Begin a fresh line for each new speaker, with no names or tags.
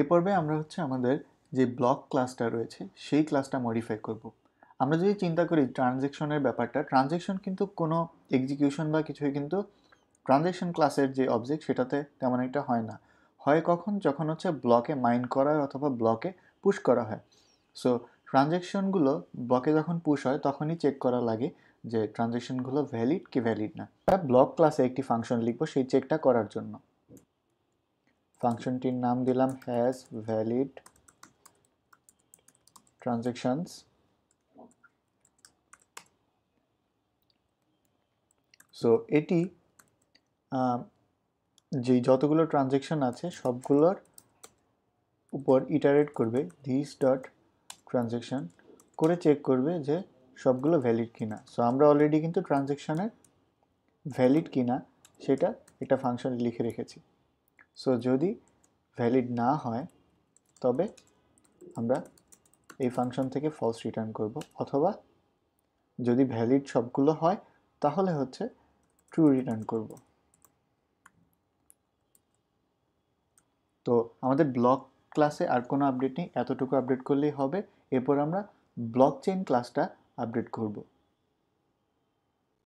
এ পর্বে আমরা হচ্ছে আমাদের যে ব্লক ক্লাসটা রয়েছে সেই ক্লাসটা মডিফাই করব। আমরা যদি চিন্তা করি ট্রানজেকশনের ব্যাপারটা ট্রানজেকশন কিন্তু কোনো এক্সিকিউশন বা কিছুই কিন্তু ট্রানজেকশন ক্লাসের যে অবজেক্ট সেটাতে তেমন একটা হয় না হয় কখন যখন হচ্ছে ব্লকে মাইন্ড করা হয় অথবা ব্লকে পুশ করা হয় সো ট্রানজ্যাকশনগুলো ব্লকে যখন পুশ হয় তখনই চেক করা লাগে যে ট্রানজ্যাকশনগুলো ভ্যালিড কি ভ্যালিড না ব্লক ক্লাসে একটি ফাংশন লিখবো সেই চেকটা করার জন্য ফাংশনটির নাম দিলাম হ্যাজ ভ্যালিড ট্রানজেকশনস সো এটি যে যতগুলো ট্রানজেকশন আছে সবগুলোর উপর ইটারেট করবে দিস ডট ট্রানজেকশন করে চেক করবে যে সবগুলো ভ্যালিড কিনা সো আমরা অলরেডি কিন্তু ট্রানজেকশানের ভ্যালিড কিনা সেটা একটা ফাংশন লিখে রেখেছি সো যদি ভ্যালিড না হয় তবে আমরা এই ফাংশন থেকে ফলস রিটার্ন করব অথবা যদি ভ্যালিড সবগুলো হয় তাহলে হচ্ছে ট্রু রিটার্ন করব তো আমাদের ব্লক ক্লাসে আর কোনো আপডেট নেই এতটুকু আপডেট করলেই হবে এরপর আমরা ব্লক চেন ক্লাসটা আপডেট করবো